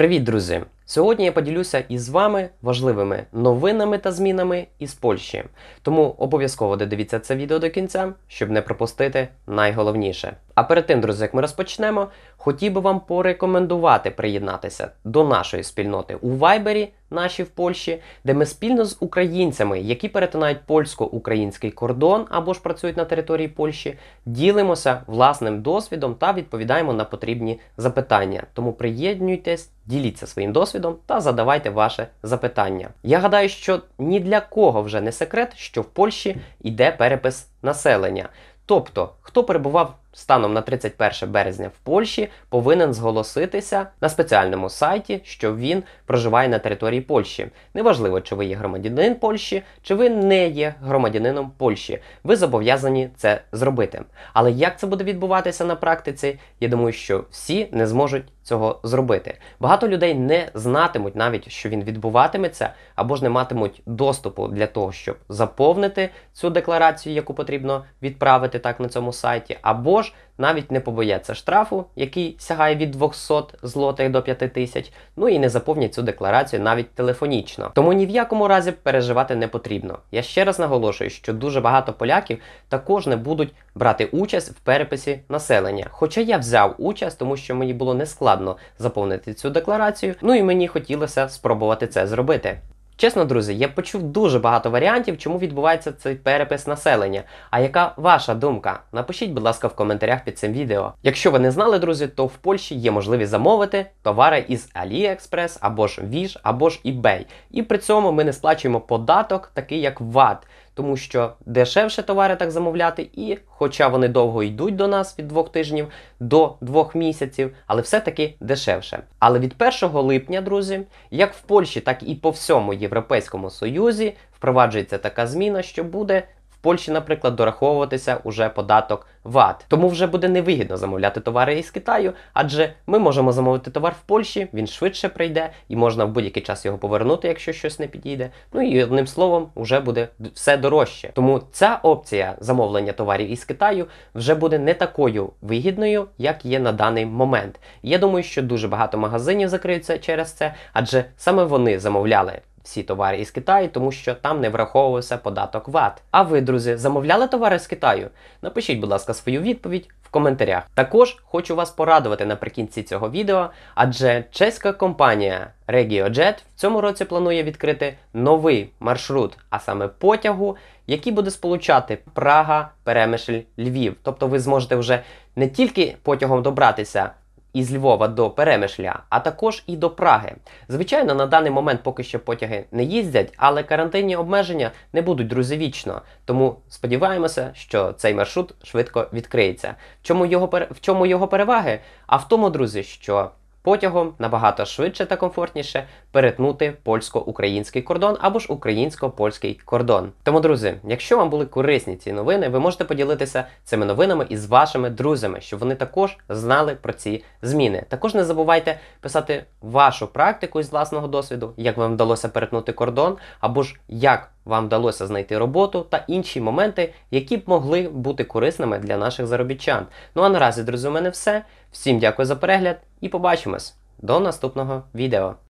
Привіт, друзі! Сьогодні я поділюся із вами важливими новинами та змінами із Польщі. Тому обов'язково додивіться це відео до кінця, щоб не пропустити найголовніше. А перед тим, друзі, як ми розпочнемо, хотів би вам порекомендувати приєднатися до нашої спільноти у Вайбері, нашій в Польщі, де ми спільно з українцями, які перетинають польсько-український кордон або ж працюють на території Польщі, ділимося власним досвідом та відповідаємо на потрібні запитання. Тому приєднуйтесь, діліться своїм досвідом досвідом та задавайте ваше запитання. Я гадаю, що ні для кого вже не секрет, що в Польщі йде перепис населення. Тобто, хто перебував станом на 31 березня в Польщі повинен зголоситися на спеціальному сайті, що він проживає на території Польщі. Неважливо, чи ви є громадянин Польщі, чи ви не є громадянином Польщі. Ви зобов'язані це зробити. Але як це буде відбуватися на практиці? Я думаю, що всі не зможуть цього зробити. Багато людей не знатимуть навіть, що він відбуватиметься, або ж не матимуть доступу для того, щоб заповнити цю декларацію, яку потрібно відправити так на цьому сайті. або або навіть не побояться штрафу, який сягає від 200 злотих до 5 тисяч, ну і не заповнять цю декларацію навіть телефонічно. Тому ні в якому разі переживати не потрібно. Я ще раз наголошую, що дуже багато поляків також не будуть брати участь в переписі населення. Хоча я взяв участь, тому що мені було нескладно заповнити цю декларацію, ну і мені хотілося спробувати це зробити. Чесно, друзі, я почув дуже багато варіантів, чому відбувається цей перепис населення. А яка ваша думка? Напишіть, будь ласка, в коментарях під цим відео. Якщо ви не знали, друзі, то в Польщі є можливість замовити товари із AliExpress або ж Wish, або ж eBay. І при цьому ми не сплачуємо податок, такий як VAT тому що дешевше товари так замовляти, і хоча вони довго йдуть до нас від двох тижнів до двох місяців, але все-таки дешевше. Але від 1 липня, друзі, як в Польщі, так і по всьому Європейському Союзі впроваджується така зміна, що буде Польщі, наприклад, дораховуватися уже податок ВАТ. Тому вже буде невигідно замовляти товари із Китаю, адже ми можемо замовити товар в Польщі, він швидше прийде і можна в будь-який час його повернути, якщо щось не підійде. Ну і одним словом, вже буде все дорожче. Тому ця опція замовлення товарів із Китаю вже буде не такою вигідною, як є на даний момент. Я думаю, що дуже багато магазинів закриються через це, адже саме вони замовляли всі товари із Китаю, тому що там не враховувався податок ВАТ. А ви, друзі, замовляли товари з Китаю? Напишіть, будь ласка, свою відповідь в коментарях. Також хочу вас порадувати наприкінці цього відео, адже чеська компанія RegioJet в цьому році планує відкрити новий маршрут, а саме потягу, який буде сполучати Прага, Перемишль, Львів. Тобто ви зможете вже не тільки потягом добратися із Львова до Перемишля, а також і до Праги. Звичайно, на даний момент поки що потяги не їздять, але карантинні обмеження не будуть друзевічно. Тому сподіваємося, що цей маршрут швидко відкриється. В чому його в чому його переваги? А в тому, друзі, що потягом набагато швидше та комфортніше перетнути польсько-український кордон або ж українсько-польський кордон. Тому, друзі, якщо вам були корисні ці новини, ви можете поділитися цими новинами із вашими друзями, щоб вони також знали про ці зміни. Також не забувайте писати вашу практику із власного досвіду, як вам вдалося перетнути кордон, або ж як вам вдалося знайти роботу та інші моменти, які б могли бути корисними для наших заробітчан. Ну а наразі, друзі, у мене все. Всім дякую за перегляд і побачимось до наступного відео.